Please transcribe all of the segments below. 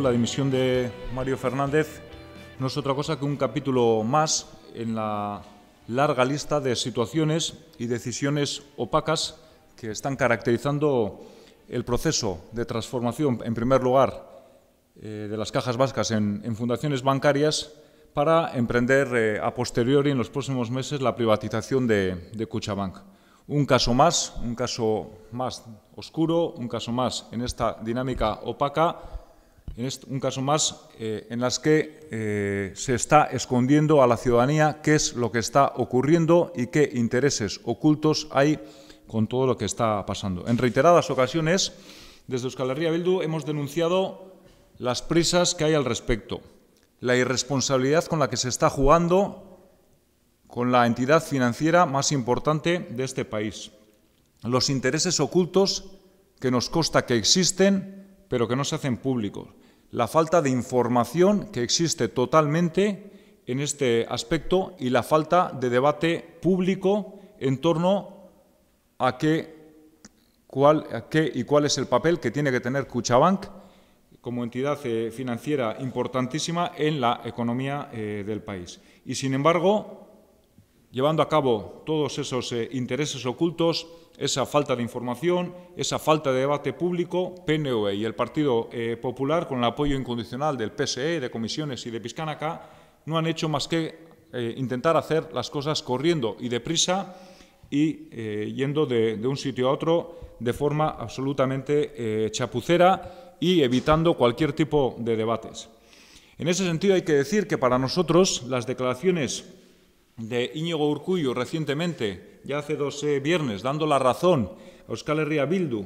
la dimisión de Mario Fernández no es otra cosa que un capítulo más en la larga lista de situaciones y decisiones opacas que están caracterizando el proceso de transformación, en primer lugar, eh, de las cajas vascas en, fundaciones bancarias para emprender eh, a posteriori en los próximos meses la privatización de, de Cuchabank. Un caso más, un caso más oscuro, un caso más en esta dinámica opaca en un caso más eh, en las que eh, se está escondiendo a la ciudadanía qué es lo que está ocurriendo y qué intereses ocultos hay con todo lo que está pasando. En reiteradas ocasiones, desde Euskal Herria Bildu hemos denunciado las prisas que hay al respecto, la irresponsabilidad con la que se está jugando con la entidad financiera más importante de este país, los intereses ocultos que nos consta que existen, pero que no se hacen públicos, la falta de información que existe totalmente en este aspecto y la falta de debate público en torno a qué, y cuál es el papel que tiene que tener Cuchabank como entidad eh, financiera importantísima en la economía eh, del país. Y sin embargo, llevando a cabo todos esos eh, intereses ocultos, esa falta de información, esa falta de debate público, PNV y el Partido eh, Popular, con el apoyo incondicional del PSE, de comisiones y de Piscanaca, no han hecho más que eh, intentar hacer las cosas corriendo y deprisa y yendo de, un sitio a otro de forma absolutamente chapucera y evitando cualquier tipo de debates. En ese sentido, hay que decir que para nosotros las declaraciones de Íñigo Urcuyo recientemente, ya hace dos eh, viernes, dando la razón a Euskal Herria Bildu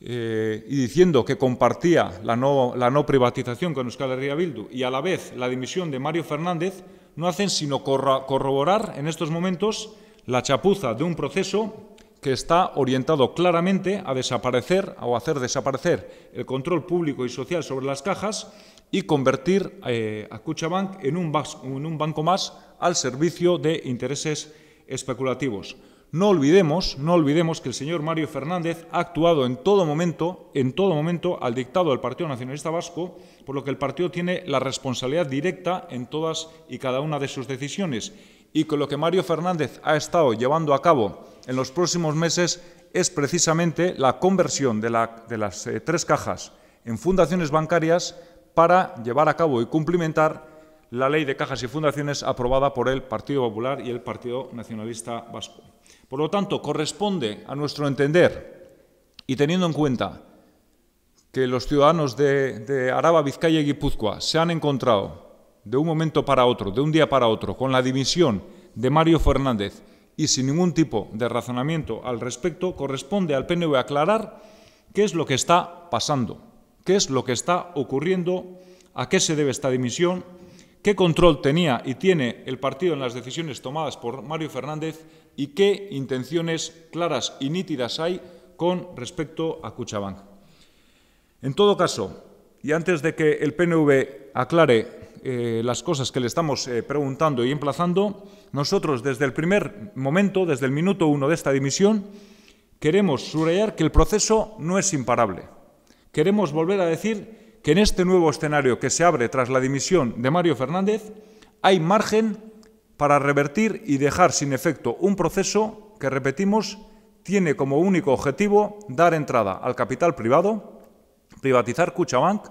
eh, y diciendo que compartía la no, la no privatización con Euskal Herria Bildu y a la vez la dimisión de Mario Fernández, no hacen sino corroborar en estos momentos la chapuza de un proceso que está orientado claramente a desaparecer o hacer desaparecer el control público y social sobre las cajas y convertir eh, a Cuchabank en un, banco más al servicio de intereses especulativos. No olvidemos, no olvidemos que el señor Mario Fernández ha actuado en todo momento, en todo momento al dictado del Partido Nacionalista Vasco, por lo que el partido tiene la responsabilidad directa en todas y cada una de sus decisiones y con lo que Mario Fernández ha estado llevando a cabo en los próximos meses es precisamente la conversión de, las eh, tres cajas en fundaciones bancarias para llevar a cabo y cumplimentar la ley de cajas y fundaciones aprobada por el Partido Popular y el Partido Nacionalista Vasco. Por lo tanto, corresponde a nuestro entender y teniendo en cuenta que los ciudadanos de, Araba, Vizcaya y Guipúzcoa se han encontrado de un momento para otro, de un día para otro, con la dimisión de Mario Fernández y sin ningún tipo de razonamiento al respecto, corresponde al PNV aclarar qué es lo que está pasando qué es lo que está ocurriendo, a qué se debe esta dimisión, qué control tenía y tiene el partido en las decisiones tomadas por Mario Fernández y qué intenciones claras y nítidas hay con respecto a Cuchabán. En todo caso, y antes de que el PNV aclare eh, las cosas que le estamos eh, preguntando y emplazando, nosotros desde el primer momento, desde el minuto uno de esta dimisión, queremos subrayar que el proceso no es imparable queremos volver a decir que en este nuevo escenario que se abre tras la dimisión de Mario Fernández hay margen para revertir y dejar sin efecto un proceso que, repetimos, tiene como único objetivo dar entrada al capital privado, privatizar Cuchabank,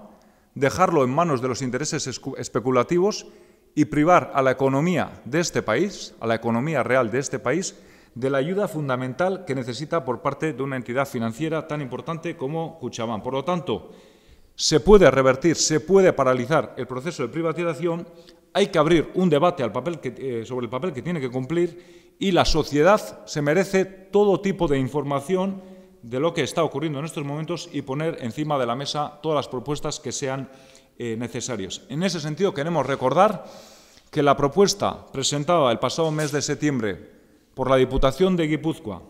dejarlo en manos de los intereses especulativos y privar a la economía de este país, a la economía real de este país, de la ayuda fundamental que necesita por parte de una entidad financiera tan importante como Cuchabán. Por lo tanto, se puede revertir, se puede paralizar el proceso de privatización, hay que abrir un debate eh, sobre el papel que tiene que cumplir y la sociedad se merece todo tipo de información de lo que está ocurriendo en estos momentos y poner encima de la mesa todas las propuestas que sean eh, necesarias. En ese sentido, queremos recordar que la propuesta presentada el pasado mes de septiembre por la Diputación de Guipúzcoa,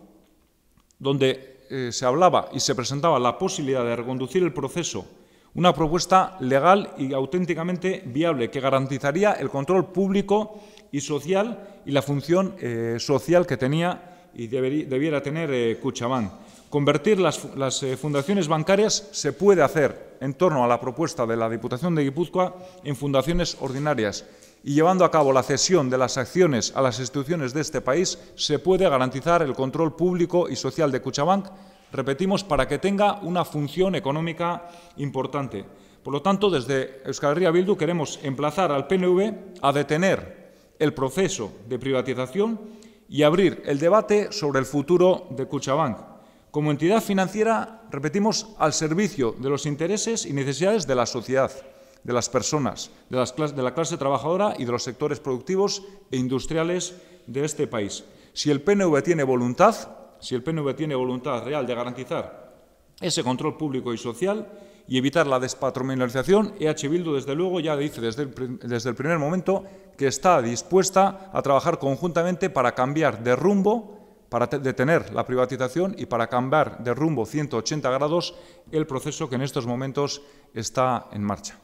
donde eh, se hablaba y se presentaba la posibilidad de reconducir el proceso, una propuesta legal y auténticamente viable que garantizaría el control público y social y la función eh, social que tenía y debiera tener eh, Cuchamán. Convertir las fundaciones bancarias se puede hacer en torno a la propuesta de la Diputación de Guipúzcoa en fundaciones ordinarias y llevando a cabo la cesión de las acciones a las instituciones de este país, se puede garantizar el control público y social de Cuchabank, repetimos, para que tenga una función económica importante. Por lo tanto, desde Euskal Herria Bildu queremos emplazar al PNV a detener el proceso de privatización y abrir el debate sobre el futuro de Cuchabank, como entidad financiera, repetimos, al servicio de los intereses y necesidades de la sociedad de las personas, de, la clase trabajadora y de los sectores productivos e industriales de este país. Si el PNV tiene voluntad, si el PNV tiene voluntad real de garantizar ese control público y social y evitar la despatrimonialización, EH Bildu, desde luego, ya dice desde desde el primer momento que está dispuesta a trabajar conjuntamente para cambiar de rumbo para detener la privatización y para cambiar de rumbo 180 grados el proceso que en estos momentos está en marcha.